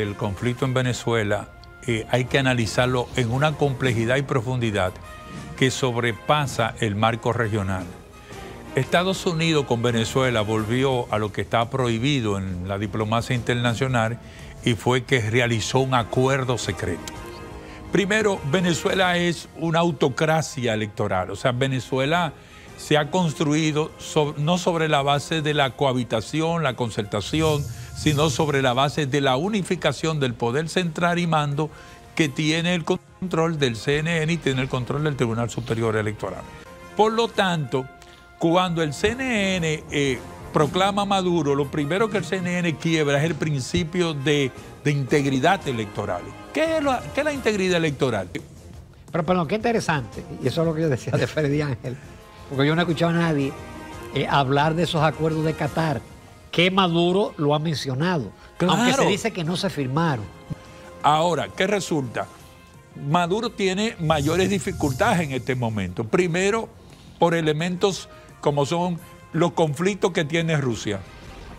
el conflicto en Venezuela eh, hay que analizarlo en una complejidad y profundidad que sobrepasa el marco regional. Estados Unidos con Venezuela volvió a lo que está prohibido en la diplomacia internacional y fue que realizó un acuerdo secreto. Primero, Venezuela es una autocracia electoral, o sea, Venezuela se ha construido no sobre la base de la cohabitación, la concertación, sino sobre la base de la unificación del poder central y mando que tiene el control del CNN y tiene el control del Tribunal Superior Electoral. Por lo tanto, cuando el CNN eh, proclama a Maduro, lo primero que el CNN quiebra es el principio de, integridad electoral. ¿Qué es, la, integridad electoral? Pero, perdón, qué interesante, y eso es lo que yo decía de Freddy Ángel, porque yo no he escuchado a nadie eh, hablar de esos acuerdos de Qatar que Maduro lo ha mencionado, claro. aunque se dice que no se firmaron. Ahora, ¿qué resulta? Maduro tiene mayores dificultades en este momento. Primero, por elementos como son los conflictos que tiene Rusia.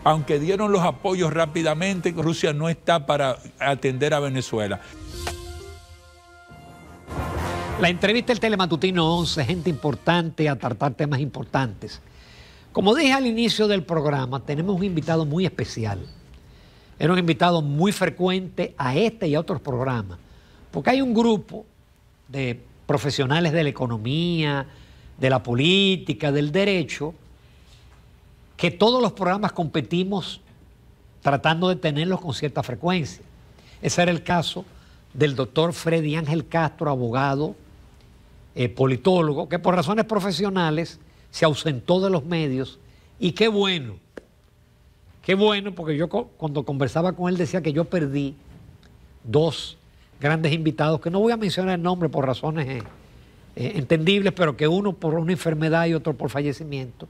Aunque dieron los apoyos rápidamente, Rusia no está para atender a Venezuela. La entrevista del Telematutino 11, gente importante, a tratar temas importantes. Como dije al inicio del programa, tenemos un invitado muy especial. Era un invitado muy frecuente a este y a otros programas, porque hay un grupo de profesionales de la economía, de la política, del derecho, que todos los programas competimos tratando de tenerlos con cierta frecuencia. Ese era el caso del doctor Freddy Ángel Castro, abogado, eh, politólogo, que por razones profesionales se ausentó de los medios y qué bueno, qué bueno, porque yo cuando conversaba con él decía que yo perdí dos grandes invitados, que no voy a mencionar el nombre por razones eh, eh, entendibles, pero que uno por una enfermedad y otro por fallecimiento,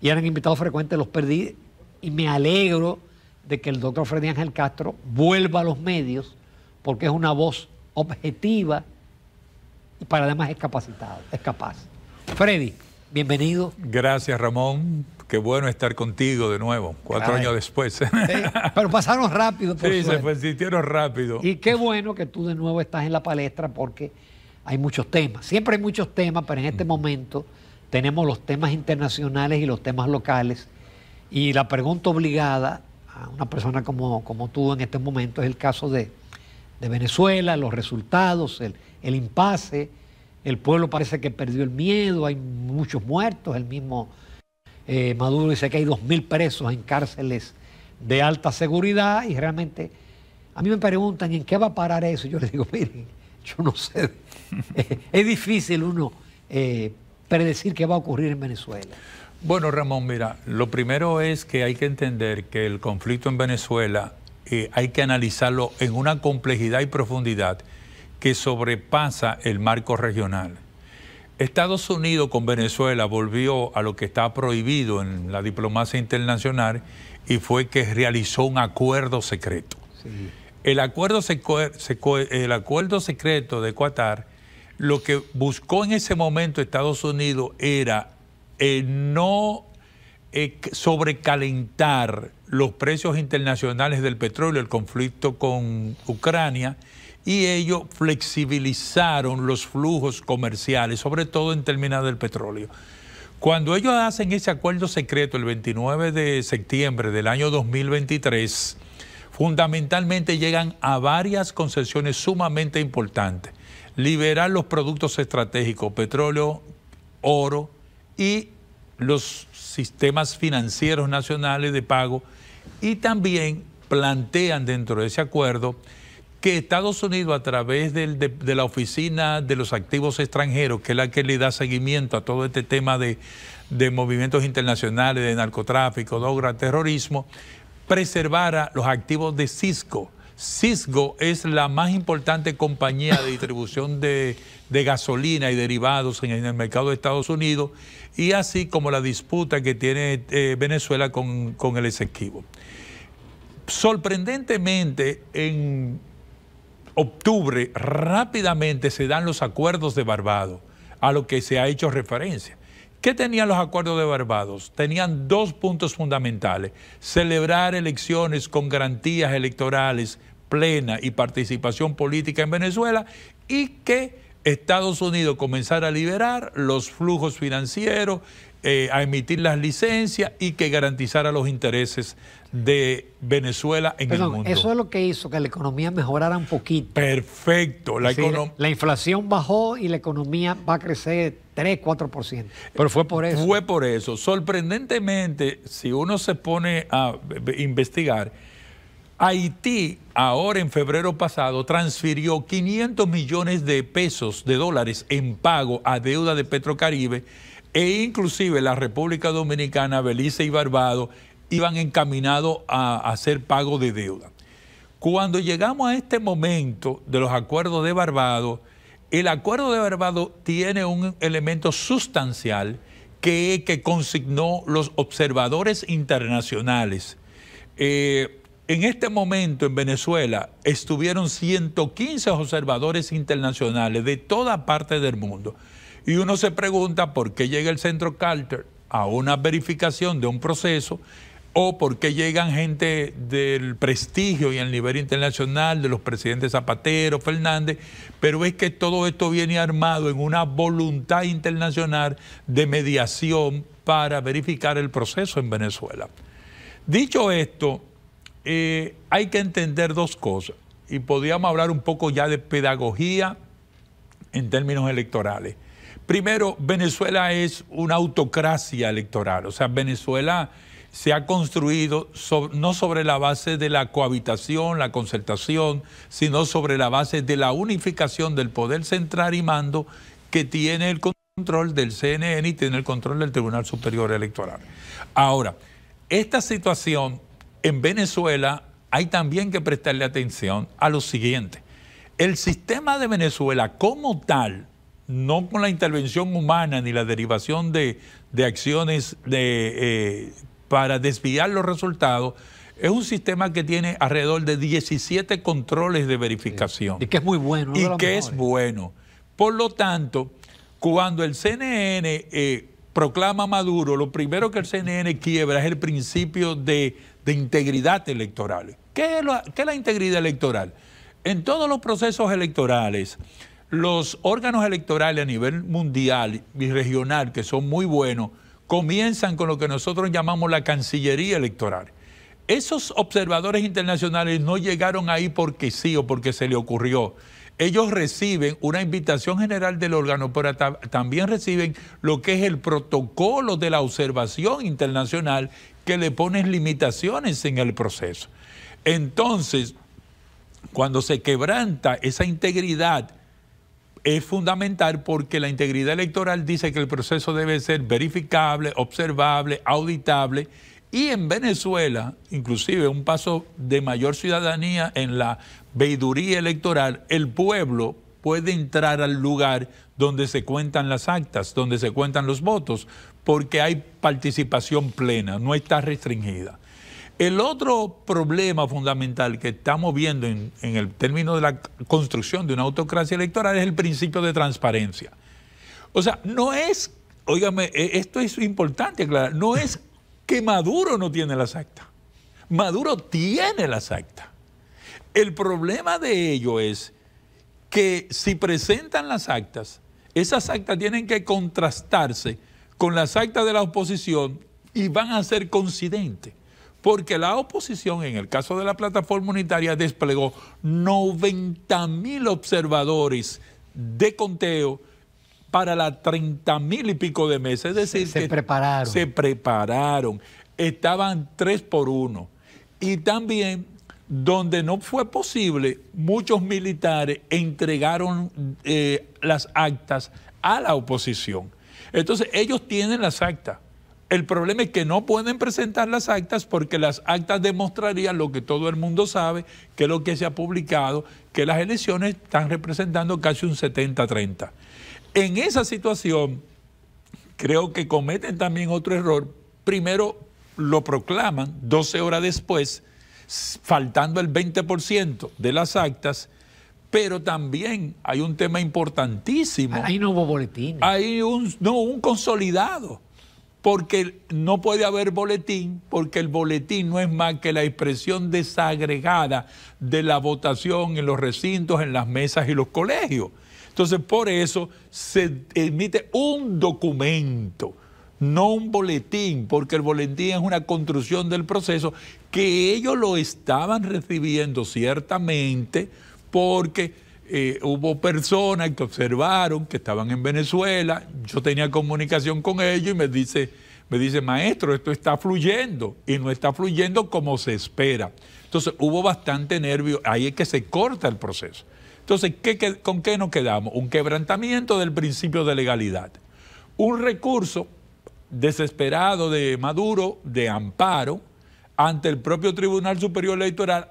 y eran invitados frecuentes, los perdí y me alegro de que el doctor Freddy Ángel Castro vuelva a los medios, porque es una voz objetiva y para además es capacitado es capaz. Freddy bienvenido. Gracias, Ramón. Qué bueno estar contigo de nuevo, cuatro años después. pero pasaron rápido. Por sí, se sintieron rápido. Y qué bueno que tú de nuevo estás en la palestra porque hay muchos temas. Siempre hay muchos temas, pero en este mm. momento tenemos los temas internacionales y los temas locales. Y la pregunta obligada a una persona como, como tú en este momento es el caso de, Venezuela, los resultados, el, el impasse, el pueblo parece que perdió el miedo, hay muchos muertos. El mismo eh, Maduro dice que hay 2.000 presos en cárceles de alta seguridad y realmente a mí me preguntan, ¿en qué va a parar eso? Yo les digo, miren, yo no sé. es difícil uno eh, predecir qué va a ocurrir en Venezuela. Bueno, Ramón, mira, lo primero es que hay que entender que el conflicto en Venezuela eh, hay que analizarlo en una complejidad y profundidad que sobrepasa el marco regional. Estados Unidos con Venezuela volvió a lo que está prohibido en la diplomacia internacional y fue que realizó un acuerdo secreto. El, acuerdo secreto de Qatar, lo que buscó en ese momento Estados Unidos era no sobrecalentar los precios internacionales del petróleo, el conflicto con Ucrania y ellos flexibilizaron los flujos comerciales, sobre todo en términos del petróleo. Cuando ellos hacen ese acuerdo secreto el 29 de septiembre del año 2023, fundamentalmente llegan a varias concesiones sumamente importantes. Liberar los productos estratégicos, petróleo, oro y los sistemas financieros nacionales de pago y también plantean dentro de ese acuerdo que Estados Unidos a través de, la Oficina de los Activos Extranjeros, que es la que le da seguimiento a todo este tema de, movimientos internacionales, de narcotráfico, obra, terrorismo, preservara los activos de Cisco. Cisco es la más importante compañía de distribución de, gasolina y derivados en, el mercado de Estados Unidos, y así como la disputa que tiene eh, Venezuela con, el exequivo. Sorprendentemente, en octubre rápidamente se dan los acuerdos de Barbados, a lo que se ha hecho referencia. ¿Qué tenían los acuerdos de Barbados? Tenían dos puntos fundamentales. Celebrar elecciones con garantías electorales plena y participación política en Venezuela y que Estados Unidos comenzara a liberar los flujos financieros, eh, a emitir las licencias y que garantizara los intereses de Venezuela en el mundo. Eso es lo que hizo que la economía mejorara un poquito. Perfecto. La, la inflación bajó y la economía va a crecer 3, 4%. Pero fue por eso. Fue por eso. Sorprendentemente, si uno se pone a investigar, Haití ahora en febrero pasado transfirió 500 millones de pesos, de dólares en pago a deuda de Petrocaribe e inclusive la República Dominicana, Belice y Barbados iban encaminados a, hacer pago de deuda. Cuando llegamos a este momento de los acuerdos de Barbados, el acuerdo de Barbados tiene un elemento sustancial que, que consignó los observadores internacionales. Eh, en este momento en Venezuela estuvieron 115 observadores internacionales de toda parte del mundo. Y uno se pregunta por qué llega el Centro Carter a una verificación de un proceso o porque llegan gente del prestigio y el nivel internacional de los presidentes Zapatero, Fernández, pero es que todo esto viene armado en una voluntad internacional de mediación para verificar el proceso en Venezuela. Dicho esto, eh, hay que entender dos cosas y podríamos hablar un poco ya de pedagogía en términos electorales. Primero, Venezuela es una autocracia electoral, o sea, Venezuela se ha construido no sobre la base de la cohabitación, la concertación, sino sobre la base de la unificación del poder central y mando que tiene el control del CNN y tiene el control del Tribunal Superior Electoral. Ahora, esta situación en Venezuela hay también que prestarle atención a lo siguiente. El sistema de Venezuela como tal, no con la intervención humana ni la derivación de, acciones de, eh, para desviar los resultados, es un sistema que tiene alrededor de 17 controles de verificación. Y que es muy bueno. Y que es bueno. Por lo tanto, cuando el CNN eh, proclama Maduro, lo primero que el CNN quiebra es el principio de, integridad electoral. ¿Qué es la integridad electoral? En todos los procesos electorales, los órganos electorales a nivel mundial y regional, que son muy buenos, comienzan con lo que nosotros llamamos la Cancillería Electoral. Esos observadores internacionales no llegaron ahí porque sí o porque se le ocurrió ellos reciben una invitación general del órgano, pero también reciben lo que es el protocolo de la observación internacional que le pone limitaciones en el proceso. Entonces, cuando se quebranta esa integridad es fundamental porque la integridad electoral dice que el proceso debe ser verificable, observable, auditable. Y en Venezuela, inclusive un paso de mayor ciudadanía en la veiduría electoral, el pueblo puede entrar al lugar donde se cuentan las actas, donde se cuentan los votos, porque hay participación plena, no está restringida. El otro problema fundamental que estamos viendo en, el término de la construcción de una autocracia electoral es el principio de transparencia. O sea, no es, oígame, e, esto es importante aclarar, no es que Maduro no tiene las actas. Maduro tiene las actas. El problema de ello es que si presentan las actas, esas actas tienen que contrastarse con las actas de la oposición y van a ser coincidentes porque la oposición, en el caso de la plataforma unitaria, desplegó 90 mil observadores de conteo para las 30 mil y pico de meses. Es decir, se, prepararon. Se prepararon. Estaban tres por uno. Y también, donde no fue posible, muchos militares entregaron eh, las actas a la oposición. Entonces, ellos tienen las actas el problema es que no pueden presentar las actas porque las actas demostrarían lo que todo el mundo sabe, que es lo que se ha publicado, que las elecciones están representando casi un 70-30. En esa situación, creo que cometen también otro error. Primero, lo proclaman 12 horas después, faltando el 20% de las actas, pero también hay un tema importantísimo. Hay no hubo Hay un, no, un consolidado porque no puede haber boletín, porque el boletín no es más que la expresión desagregada de la votación en los recintos, en las mesas y los colegios. Entonces, por eso se emite un documento, no un boletín, porque el boletín es una construcción del proceso que ellos lo estaban recibiendo ciertamente porque eh, hubo personas que observaron que estaban en Venezuela, yo tenía comunicación con ellos y me dice, me dice, maestro, esto está fluyendo y no está fluyendo como se espera. Entonces hubo bastante nervio, ahí es que se corta el proceso. Entonces, ¿qué, con qué nos quedamos? Un quebrantamiento del principio de legalidad. Un recurso desesperado de Maduro, de amparo, ante el propio Tribunal Superior Electoral,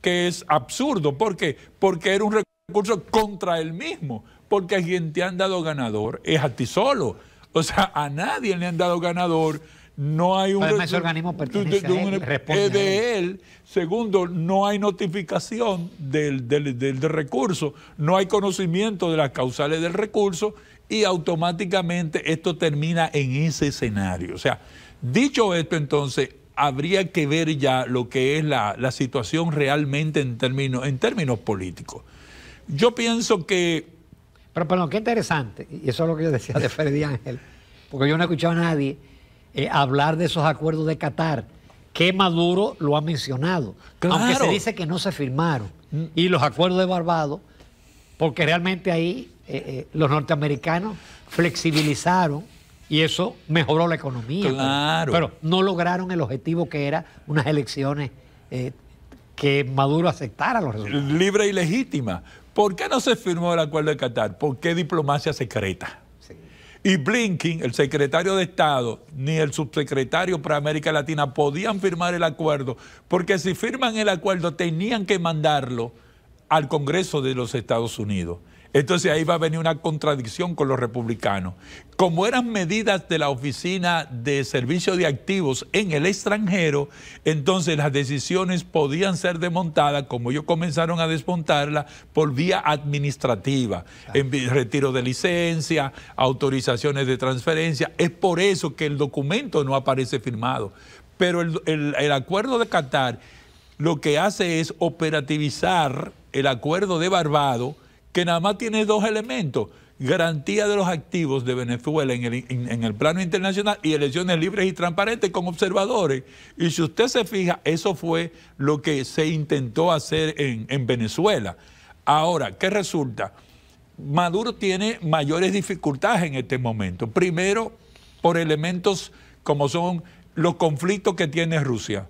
que es absurdo. ¿Por qué? Porque era un recurso recurso contra él mismo, porque a quien te han dado ganador es a ti solo. O sea, a nadie le han dado ganador. No hay un. organismo pertenece de, de, él, Segundo, no hay notificación del, del, recurso, no hay conocimiento de las causales del recurso y automáticamente esto termina en ese escenario. O sea, dicho esto, entonces, habría que ver ya lo que es la, la situación realmente en términos, en términos políticos. Yo pienso que... Pero, pero qué interesante, y eso es lo que yo decía de Freddy Ángel, porque yo no he escuchado a nadie eh, hablar de esos acuerdos de Qatar, que Maduro lo ha mencionado, claro. aunque se dice que no se firmaron, mm. y los acuerdos de Barbados, porque realmente ahí eh, eh los norteamericanos flexibilizaron y eso mejoró la economía. Claro. Pero, no lograron el objetivo que era unas elecciones eh, que Maduro aceptara los resultados. Libre y legítima. ¿Por qué no se firmó el acuerdo de Qatar? ¿Por qué diplomacia secreta? Y Blinken, el secretario de Estado, ni el subsecretario para América Latina podían firmar el acuerdo, porque si firman el acuerdo tenían que mandarlo al Congreso de los Estados Unidos. Entonces ahí va a venir una contradicción con los republicanos. Como eran medidas de la Oficina de Servicio de Activos en el extranjero, entonces las decisiones podían ser desmontadas, como ellos comenzaron a desmontarlas, por vía administrativa, ah. en retiro de licencia, autorizaciones de transferencia. Es por eso que el documento no aparece firmado. Pero el, acuerdo de Qatar lo que hace es operativizar el acuerdo de Barbados que nada más tiene dos elementos, garantía de los activos de Venezuela en el, plano internacional y elecciones libres y transparentes con observadores. Y si usted se fija, eso fue lo que se intentó hacer en, en Venezuela. Ahora, ¿qué resulta? Maduro tiene mayores dificultades en este momento. Primero, por elementos como son los conflictos que tiene Rusia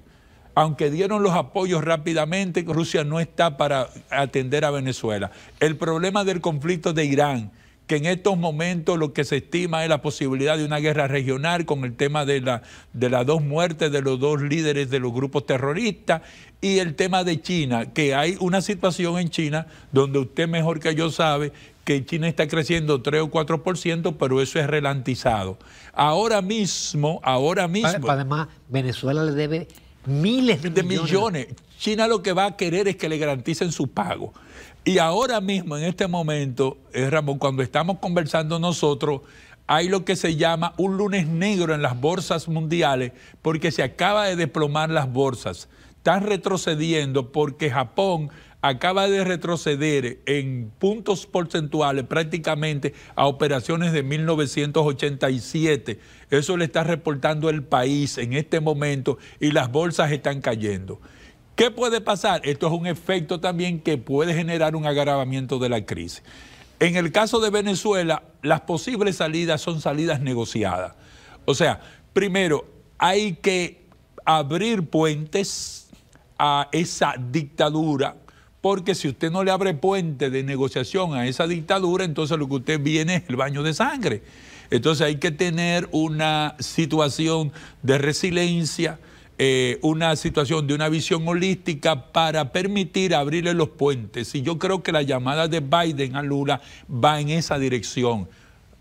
aunque dieron los apoyos rápidamente, Rusia no está para atender a Venezuela. El problema del conflicto de Irán, que en estos momentos lo que se estima es la posibilidad de una guerra regional con el tema de, la, de las dos muertes de los dos líderes de los grupos terroristas y el tema de China, que hay una situación en China donde usted mejor que yo sabe que China está creciendo 3 o 4%, pero eso es ralentizado. Ahora mismo, ahora mismo... Además, Venezuela le debe Miles de, millones. China lo que va a querer es que le garanticen su pago. Y ahora mismo, en este momento, eh, Ramón, cuando estamos conversando nosotros, hay lo que se llama un lunes negro en las bolsas mundiales, porque se acaba de desplomar las bolsas. Están retrocediendo porque Japón acaba de retroceder en puntos porcentuales prácticamente a operaciones de 1987. Eso le está reportando el país en este momento y las bolsas están cayendo. ¿Qué puede pasar? Esto es un efecto también que puede generar un agravamiento de la crisis. En el caso de Venezuela, las posibles salidas son salidas negociadas. O sea, primero, hay que abrir puentes a esa dictadura porque si usted no le abre puente de negociación a esa dictadura, entonces lo que usted viene es el baño de sangre. Entonces hay que tener una situación de resiliencia, eh, una situación de una visión holística para permitir abrirle los puentes. Y yo creo que la llamada de Biden a Lula va en esa dirección.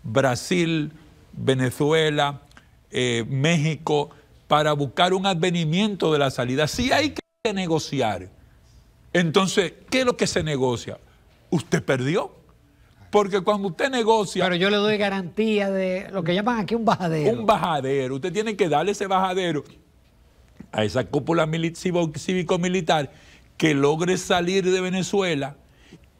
Brasil, Venezuela, eh, México, para buscar un advenimiento de la salida. Sí hay que negociar entonces, ¿qué es lo que se negocia? Usted perdió. Porque cuando usted negocia... Pero yo le doy garantía de lo que llaman aquí un bajadero. Un bajadero. Usted tiene que darle ese bajadero a esa cúpula cívico-militar que logre salir de Venezuela,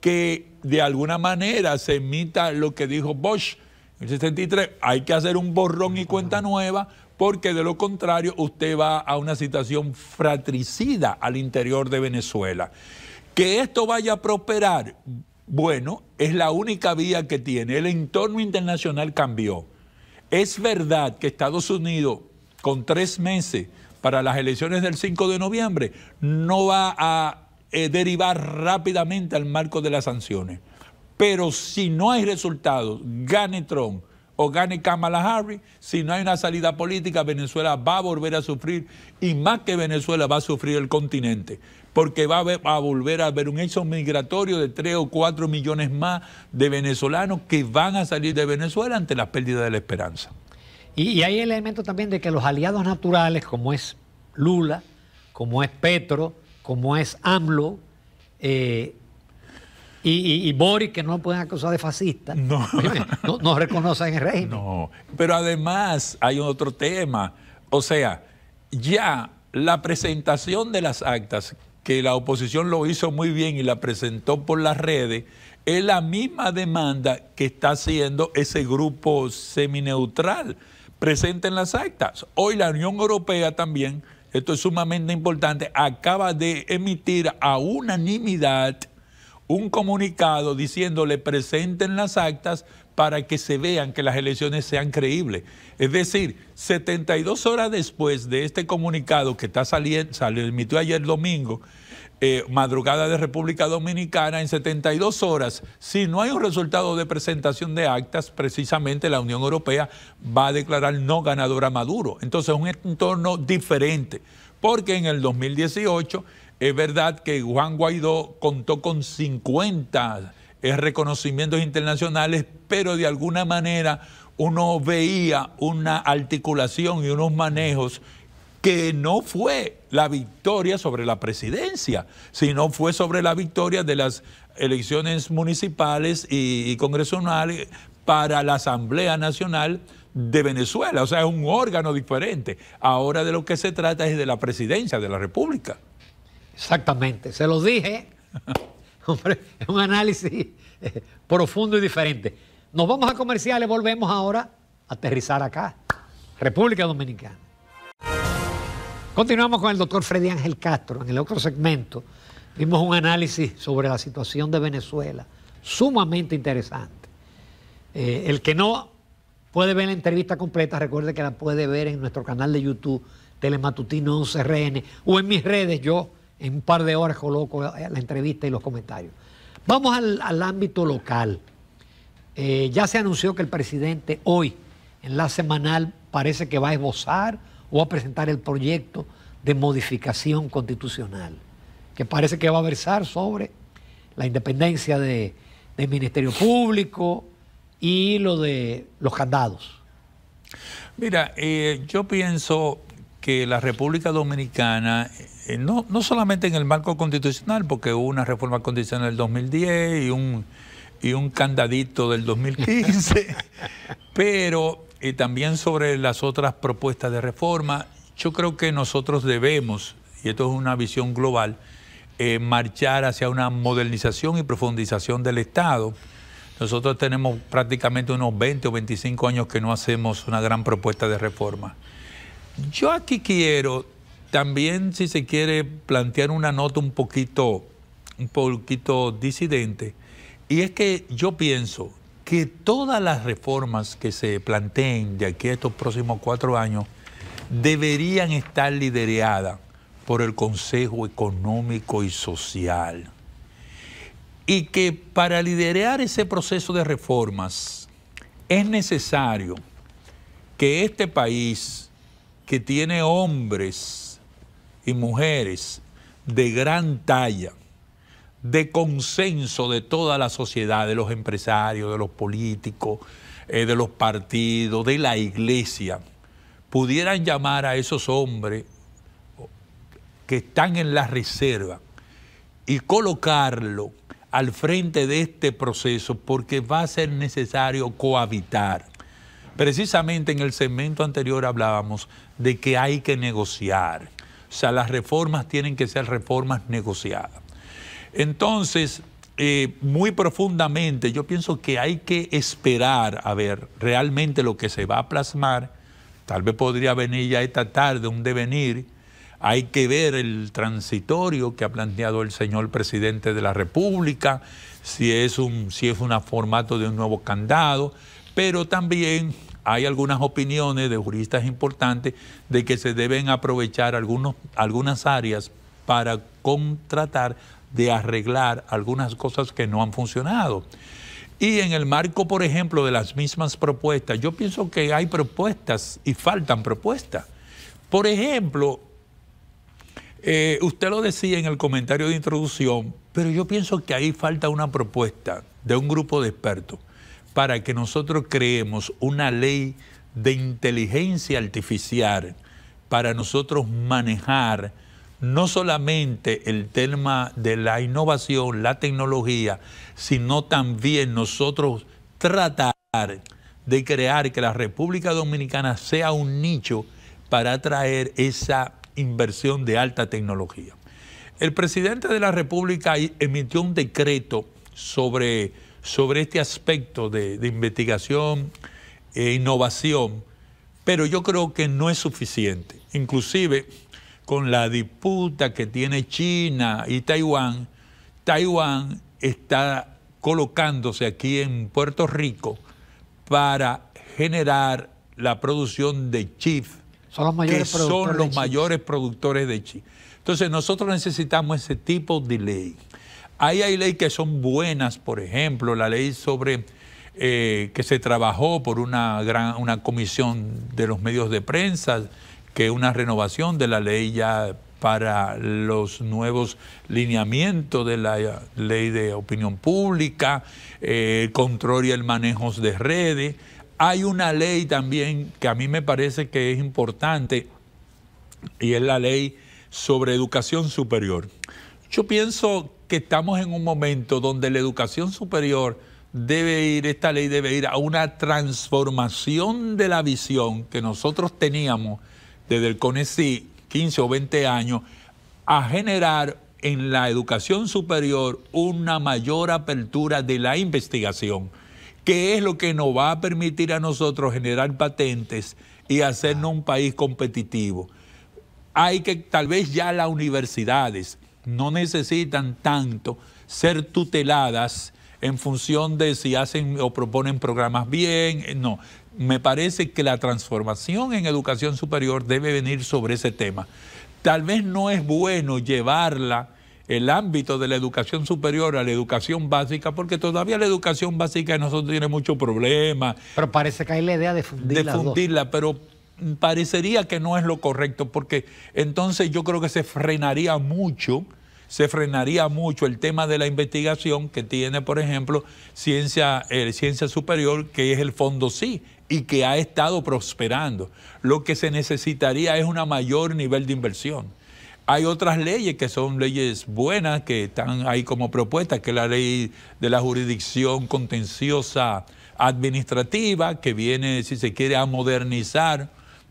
que de alguna manera se emita lo que dijo Bosch en el 63. Hay que hacer un borrón y cuenta nueva porque de lo contrario usted va a una situación fratricida al interior de Venezuela. Que esto vaya a prosperar, bueno, es la única vía que tiene. El entorno internacional cambió. Es verdad que Estados Unidos, con tres meses para las elecciones del 5 de noviembre, no va a eh, derivar rápidamente al marco de las sanciones. Pero si no hay resultados, gane Trump o gane Kamala Harris, si no hay una salida política, Venezuela va a volver a sufrir y más que Venezuela va a sufrir el continente, porque va a, volver a haber un hecho migratorio de 3 o 4 millones más de venezolanos que van a salir de Venezuela ante la pérdida de la esperanza. Y, hay el elemento también de que los aliados naturales, como es Lula, como es Petro, como es AMLO, eh, y, Boris, que no lo pueden acusar de fascista, no. no, reconocen el régimen. No, pero además hay otro tema. O sea, ya la presentación de las actas, que la oposición lo hizo muy bien y la presentó por las redes, es la misma demanda que está haciendo ese grupo semineutral. en las actas. Hoy la Unión Europea también, esto es sumamente importante, acaba de emitir a unanimidad un comunicado diciéndole presenten las actas para que se vean que las elecciones sean creíbles. Es decir, 72 horas después de este comunicado que está saliendo, salió, emitió ayer domingo, eh, madrugada de República Dominicana, en 72 horas, si no hay un resultado de presentación de actas, precisamente la Unión Europea va a declarar no ganadora a Maduro. Entonces es un entorno diferente, porque en el 2018 es verdad que Juan Guaidó contó con 50 eh, reconocimientos internacionales, pero de alguna manera uno veía una articulación y unos manejos que no fue la victoria sobre la presidencia, sino fue sobre la victoria de las elecciones municipales y, congresionales para la Asamblea Nacional de Venezuela. O sea, es un órgano diferente. Ahora de lo que se trata es de la presidencia de la República. Exactamente, se lo dije. es un análisis eh, profundo y diferente. Nos vamos a comerciales, volvemos ahora a aterrizar acá, República Dominicana. Continuamos con el doctor Freddy Ángel Castro. En el otro segmento vimos un análisis sobre la situación de Venezuela, sumamente interesante. Eh, el que no puede ver la entrevista completa, recuerde que la puede ver en nuestro canal de YouTube, Telematutino 11RN, o en mis redes, yo en un par de horas coloco la entrevista y los comentarios. Vamos al, ámbito local. Eh, ya se anunció que el presidente hoy, en la semanal, parece que va a esbozar o a presentar el proyecto de modificación constitucional, que parece que va a versar sobre la independencia del Ministerio Público y lo de los candados. Mira, eh, yo pienso que la República Dominicana eh, no, solamente en el marco constitucional, porque hubo una reforma constitucional del 2010 y un, y un candadito del 2015, pero ...y eh, también sobre las otras propuestas de reforma. Yo creo que nosotros debemos, y esto es una visión global, eh, marchar hacia una modernización y profundización del Estado. Nosotros tenemos prácticamente unos 20 o 25 años que no hacemos una gran propuesta de reforma. Yo aquí quiero también, si se quiere, plantear una nota un poquito, un poquito disidente. Y es que yo pienso que todas las reformas que se planteen de aquí a estos próximos cuatro años deberían estar lideradas por el Consejo Económico y Social. Y que para liderar ese proceso de reformas es necesario que este país, que tiene hombres y mujeres de gran talla, de consenso de toda la sociedad, de los empresarios, de los políticos, eh, de los partidos, de la iglesia, pudieran llamar a esos hombres que están en la reserva y colocarlo al frente de este proceso porque va a ser necesario cohabitar. Precisamente en el segmento anterior hablábamos de que hay que negociar o sea, las reformas tienen que ser reformas negociadas. Entonces, eh, muy profundamente, yo pienso que hay que esperar a ver realmente lo que se va a plasmar. Tal vez podría venir ya esta tarde un devenir. Hay que ver el transitorio que ha planteado el señor presidente de la República, si es un, si es un formato de un nuevo candado, pero también hay algunas opiniones de juristas importantes de que se deben aprovechar algunas áreas para contratar de arreglar algunas cosas que no han funcionado. Y en el marco, por ejemplo, de las mismas propuestas, yo pienso que hay propuestas y faltan propuestas. Por ejemplo, eh, usted lo decía en el comentario de introducción, pero yo pienso que ahí falta una propuesta de un grupo de expertos para que nosotros creemos una ley de inteligencia artificial para nosotros manejar no solamente el tema de la innovación, la tecnología, sino también nosotros tratar de crear que la República Dominicana sea un nicho para atraer esa inversión de alta tecnología. El presidente de la República emitió un decreto sobre sobre este aspecto de, investigación e innovación, pero yo creo que no es suficiente. Inclusive con la disputa que tiene China y Taiwán, Taiwán está colocándose aquí en Puerto Rico para generar la producción de chips, que son los mayores productores de chips. Entonces nosotros necesitamos ese tipo de ley. Ahí hay leyes que son buenas, por ejemplo, la ley sobre eh, que se trabajó por una gran una comisión de los medios de prensa, que una renovación de la ley ya para los nuevos lineamientos de la eh, ley de opinión pública, eh, control y el manejo de redes. Hay una ley también que a mí me parece que es importante y es la ley sobre educación superior. Yo pienso que estamos en un momento donde la educación superior debe ir, esta ley debe ir a una transformación de la visión que nosotros teníamos desde el CONECI 15 o 20 años a generar en la educación superior una mayor apertura de la investigación, que es lo que nos va a permitir a nosotros generar patentes y hacernos un país competitivo. Hay que tal vez ya las universidades no necesitan tanto ser tuteladas en función de si hacen o proponen programas bien, eh, no. Me parece que la transformación en educación superior debe venir sobre ese tema. Tal vez no es bueno llevarla el ámbito de la educación superior a la educación básica, porque todavía la educación básica de nosotros tiene muchos problemas. Pero parece que hay la idea de fundirla. pero parecería que no es lo correcto, porque entonces yo creo que se frenaría mucho se frenaría mucho el tema de la investigación que tiene, por ejemplo, Ciencia, eh, Ciencia Superior, que es el Fondo Sí, y que ha estado prosperando. Lo que se necesitaría es un mayor nivel de inversión. Hay otras leyes que son leyes buenas, que están ahí como propuestas, que es la ley de la jurisdicción contenciosa administrativa, que viene, si se quiere, a modernizar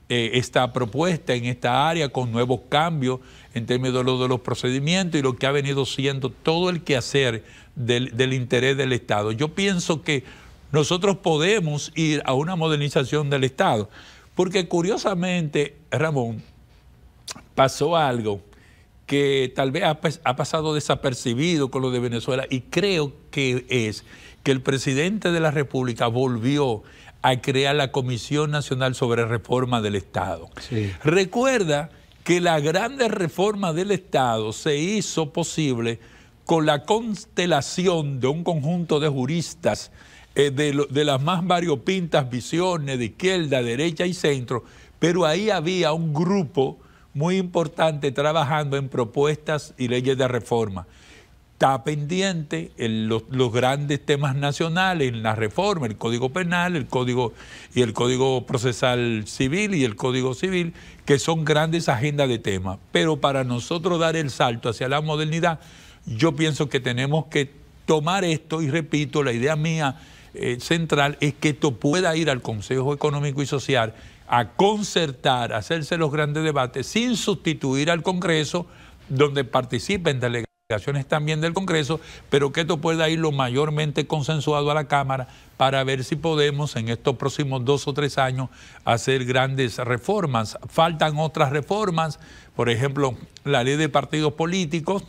eh, esta propuesta en esta área con nuevos cambios en términos de, los procedimientos y lo que ha venido siendo todo el quehacer del, interés del Estado. Yo pienso que nosotros podemos ir a una modernización del Estado, porque curiosamente, Ramón, pasó algo que tal vez ha, pasado desapercibido con lo de Venezuela y creo que es que el presidente de la República volvió a crear la Comisión Nacional sobre Reforma del Estado. Recuerda que la grande reforma del Estado se hizo posible con la constelación de un conjunto de juristas eh, de las más variopintas visiones de izquierda, derecha y centro, pero ahí había un grupo muy importante trabajando en propuestas y leyes de reforma está pendiente en los, grandes temas nacionales, en la reforma, el Código Penal, el Código y el Código Procesal Civil y el Código Civil, que son grandes agendas de temas. Pero para nosotros dar el salto hacia la modernidad, yo pienso que tenemos que tomar esto y repito, la idea mía eh, central es que esto pueda ir al Consejo Económico y Social a concertar, a hacerse los grandes debates sin sustituir al Congreso donde participen delegados también del Congreso, pero que esto pueda ir lo mayormente consensuado a la Cámara para ver si podemos en estos próximos dos o tres años hacer grandes reformas. Faltan otras reformas, por ejemplo, la ley de partidos políticos,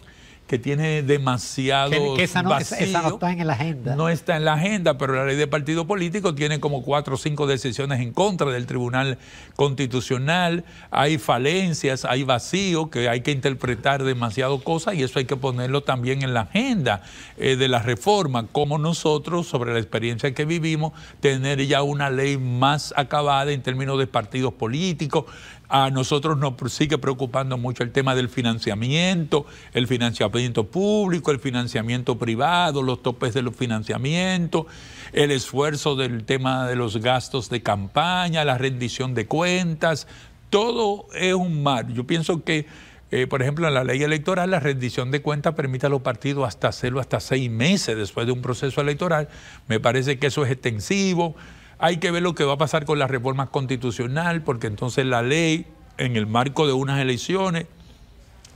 que tiene demasiado. que no, está en la agenda. No está en la agenda, pero la ley de partido político tiene como cuatro o cinco decisiones en contra del Tribunal Constitucional. Hay falencias, hay vacío, que hay que interpretar demasiado cosas y eso hay que ponerlo también en la agenda eh, de la reforma, como nosotros, sobre la experiencia que vivimos, tener ya una ley más acabada en términos de partidos políticos, a nosotros nos sigue preocupando mucho el tema del financiamiento, el financiamiento público, el financiamiento privado, los topes de los financiamientos, el esfuerzo del tema de los gastos de campaña, la rendición de cuentas, todo es un mar. Yo pienso que, eh, por ejemplo, en la ley electoral, la rendición de cuentas permite a los partidos hasta hacerlo hasta seis meses después de un proceso electoral. Me parece que eso es extensivo. Hay que ver lo que va a pasar con la reforma constitucional, porque entonces la ley, en el marco de unas elecciones,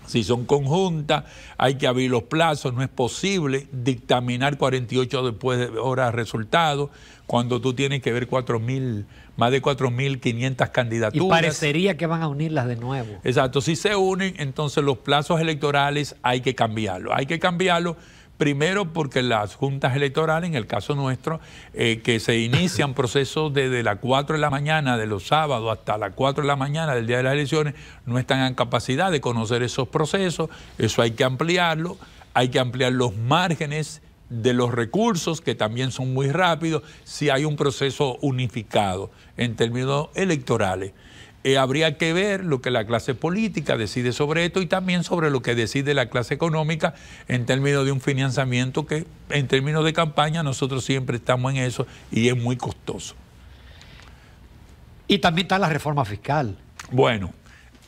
si son conjuntas, hay que abrir los plazos, no es posible dictaminar 48 después de horas resultados, cuando tú tienes que ver mil más de 4.500 candidaturas. Y parecería que van a unirlas de nuevo. Exacto, si se unen, entonces los plazos electorales hay que cambiarlos, hay que cambiarlos Primero porque las juntas electorales, en el caso nuestro, eh, que se inician procesos desde las 4 de la mañana de los sábados hasta las 4 de la mañana del día de las elecciones, no están en capacidad de conocer esos procesos, eso hay que ampliarlo, hay que ampliar los márgenes de los recursos, que también son muy rápidos, si hay un proceso unificado en términos electorales. Eh, habría que ver lo que la clase política decide sobre esto y también sobre lo que decide la clase económica en términos de un financiamiento que en términos de campaña nosotros siempre estamos en eso y es muy costoso. Y también está la reforma fiscal. Bueno,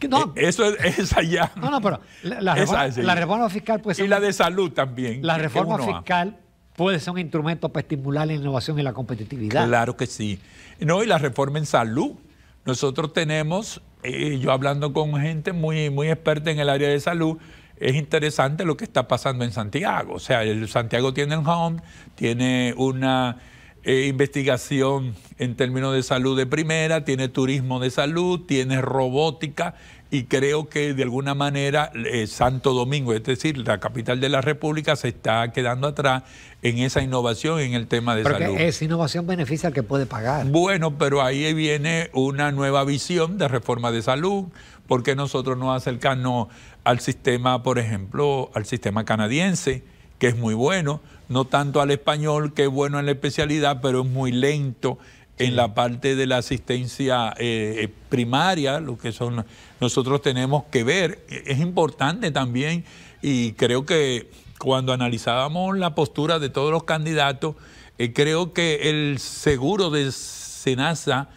eh, eso es allá. No, no, pero la, reforma, fiscal puede ser. Y la de salud también. La reforma fiscal puede ser un instrumento para estimular la innovación y la competitividad. Claro que sí. No, y la reforma en salud, nosotros tenemos, eh, yo hablando con gente muy, muy experta en el área de salud, es interesante lo que está pasando en Santiago. O sea, el Santiago tiene un home, tiene una e investigación en términos de salud de primera, tiene turismo de salud, tiene robótica y creo que de alguna manera eh, Santo Domingo, es decir, la capital de la República, se está quedando atrás en esa innovación en el tema de salud. Esa innovación beneficia al que puede pagar. Bueno, pero ahí viene una nueva visión de reforma de salud porque nosotros nos acercamos al sistema, por ejemplo, al sistema canadiense, que es muy bueno, no tanto al español, que es bueno en la especialidad, pero es muy lento en la parte de la asistencia eh, eh, primaria, lo que son nosotros tenemos que ver. E, es importante también, y creo que cuando analizábamos la postura de todos los candidatos, eh, creo que el seguro de Senasa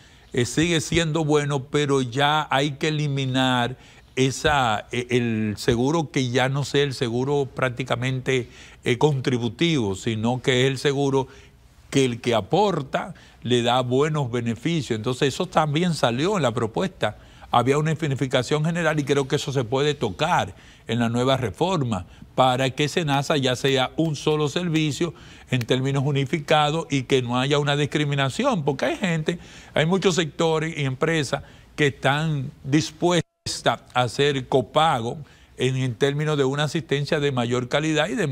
sigue siendo bueno, pero ya hay que eliminar esa, e, el seguro que ya no sea el seguro prácticamente eh, contributivo, sino que es el seguro que el que aporta le da buenos beneficios. Entonces eso también salió en la propuesta. Había una infinificación general y creo que eso se puede tocar en la nueva reforma para que SENASA ya sea un solo servicio en términos unificados y que no haya una discriminación, porque hay gente, hay muchos sectores y empresas que están dispuestos hacer copago en, términos de una asistencia de mayor calidad y de,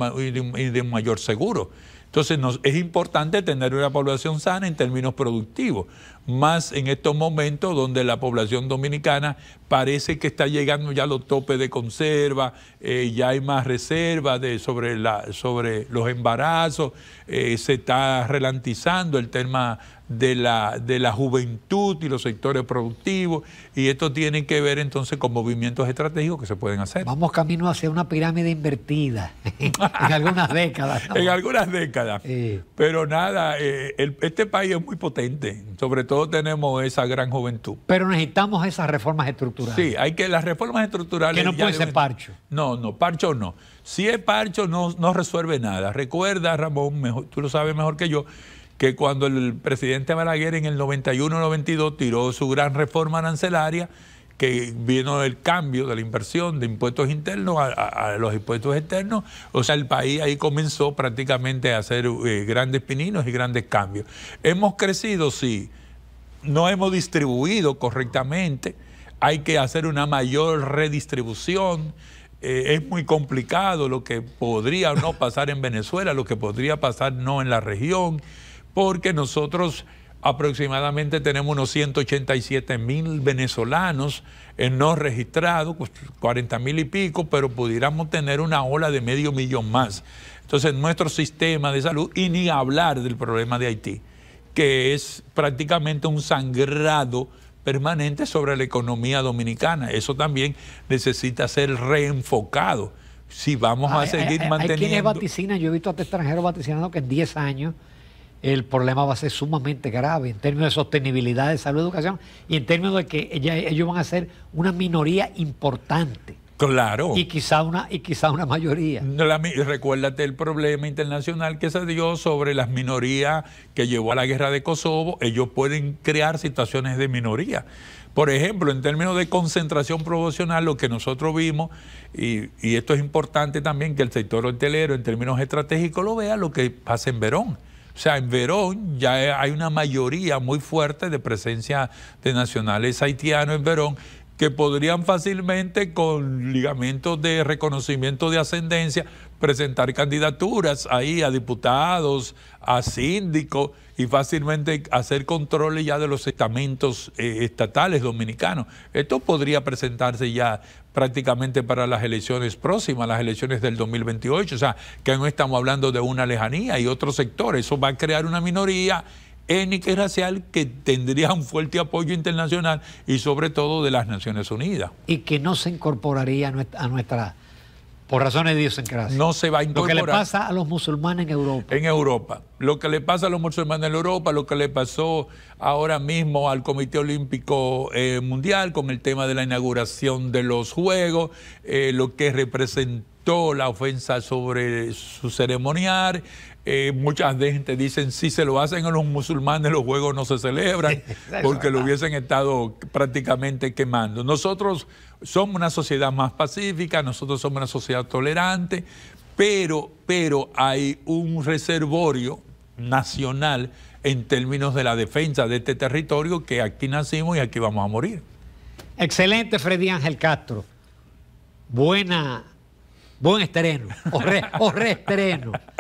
y de mayor seguro. Entonces nos, es importante tener una población sana en términos productivos, más en estos momentos donde la población dominicana parece que está llegando ya a los topes de conserva, eh, ya hay más reservas sobre, sobre los embarazos, eh, se está relantizando el tema de la, de la juventud y los sectores productivos, y esto tiene que ver entonces con movimientos estratégicos que se pueden hacer. Vamos camino hacia una pirámide invertida en algunas décadas. En algunas décadas. Pero nada, eh, este país es muy potente, sobre todo todos tenemos esa gran juventud. Pero necesitamos esas reformas estructurales. Sí, hay que las reformas estructurales. Que no puede ser parcho. No, no, parcho no. Si es parcho, no, no resuelve nada. Recuerda, Ramón, tú lo sabes mejor que yo, que cuando el presidente Balaguer en el 91-92 tiró su gran reforma arancelaria, que vino el cambio de la inversión de impuestos internos a, los impuestos externos, o sea, el país ahí comenzó prácticamente a hacer eh, grandes pininos y grandes cambios. Hemos crecido, sí, no hemos distribuido correctamente, hay que hacer una mayor redistribución. Eh, es muy complicado lo que podría no pasar en Venezuela, lo que podría pasar no en la región, porque nosotros aproximadamente tenemos unos 187 mil venezolanos no registrados, pues, 40 mil y pico, pero pudiéramos tener una ola de medio millón más. Entonces, nuestro sistema de salud, y ni hablar del problema de Haití que es prácticamente un sangrado permanente sobre la economía dominicana. Eso también necesita ser reenfocado. Si vamos a seguir manteniendo... Hay quienes yo he visto a extranjeros vaticinando que en 10 años el problema va a ser sumamente grave en términos de sostenibilidad de salud, y educación y en términos de que ellos van a ser una minoría importante. Claro. Y quizá una, y quizá una mayoría. recuérdate el problema internacional que se dio sobre las minorías que llevó a la guerra de Kosovo. Ellos pueden crear situaciones de minoría. Por ejemplo, en términos de concentración promocional, lo que nosotros vimos, y, y esto es importante también que el sector hotelero en términos estratégicos lo vea, lo que pasa en Verón. O sea, en Verón ya hay una mayoría muy fuerte de presencia de nacionales haitianos en Verón que podrían fácilmente con ligamentos de reconocimiento de ascendencia presentar candidaturas ahí a diputados, a síndicos y fácilmente hacer controles ya de los estamentos eh, estatales dominicanos. Esto podría presentarse ya prácticamente para las elecciones próximas, las elecciones del 2028, o sea, que no estamos hablando de una lejanía y otro sector, eso va a crear una minoría étnica y racial que tendría un fuerte apoyo internacional y sobre todo de las Naciones Unidas. Y que no se incorporaría a nuestra, por razones de gracia. No se va a incorporar. Lo que le pasa a los musulmanes en Europa. En Europa. Lo que le pasa a los musulmanes en Europa, lo que le pasó ahora mismo al Comité Olímpico eh, Mundial con el tema de la inauguración de los Juegos, eh, lo que representó la ofensa sobre su ceremonial, Muchas eh, mucha gente dicen, si se lo hacen a los musulmanes, los juegos no se celebran, porque lo hubiesen estado prácticamente quemando. Nosotros somos una sociedad más pacífica, nosotros somos una sociedad tolerante, pero, pero hay un reservorio nacional en términos de la defensa de este territorio que aquí nacimos y aquí vamos a morir. Excelente, Freddy Ángel Castro. Buena, buen estreno,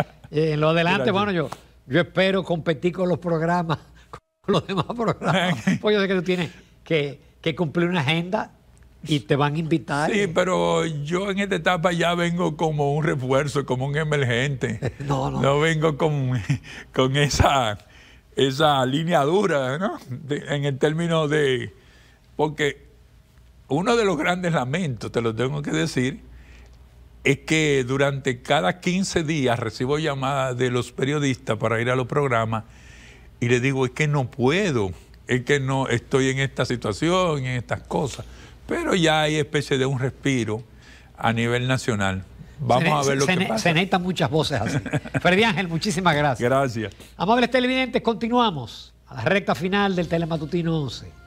Eh, en lo adelante, bueno, yo, yo espero competir con los programas, con los demás programas. pues yo sé que tú tienes que, cumplir una agenda y te van a invitar. Sí, pero yo en esta etapa ya vengo como un refuerzo, como un emergente. no, no. No vengo con, con esa, esa línea ¿no? en el término de. Porque uno de los grandes lamentos, te lo tengo que decir, es que durante cada 15 días recibo llamadas de los periodistas para ir a los programas y les digo, es que no puedo, es que no estoy en esta situación, en estas cosas. Pero ya hay especie de un respiro a nivel nacional. Vamos a ver lo que pasa. Se necesitan muchas voces así. Freddy Ángel, muchísimas gracias. Gracias. Amables televidentes, continuamos a la recta final del Telematutino 11.